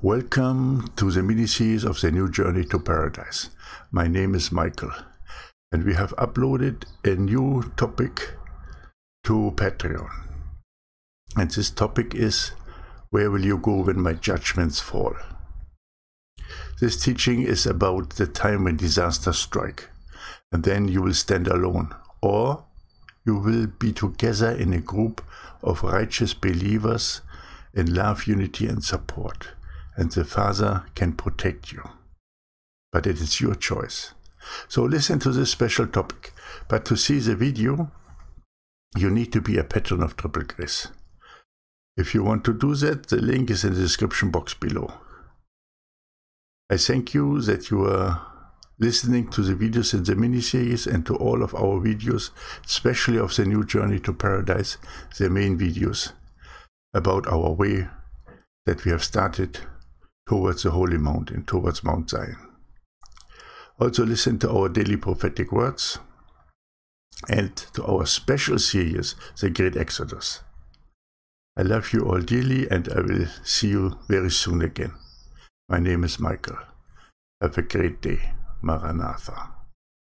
Welcome to the series of the new Journey to Paradise. My name is Michael and we have uploaded a new topic to Patreon. And this topic is Where Will You Go When My Judgments Fall? This teaching is about the time when disasters strike and then you will stand alone or you will be together in a group of righteous believers in love, unity and support and the Father can protect you. But it is your choice. So listen to this special topic. But to see the video, you need to be a patron of Triple Grace. If you want to do that, the link is in the description box below. I thank you that you are listening to the videos in the mini-series and to all of our videos, especially of the new Journey to Paradise, the main videos about our way that we have started towards the holy mountain, towards Mount Zion. Also listen to our daily prophetic words and to our special series, The Great Exodus. I love you all dearly and I will see you very soon again. My name is Michael. Have a great day. Maranatha.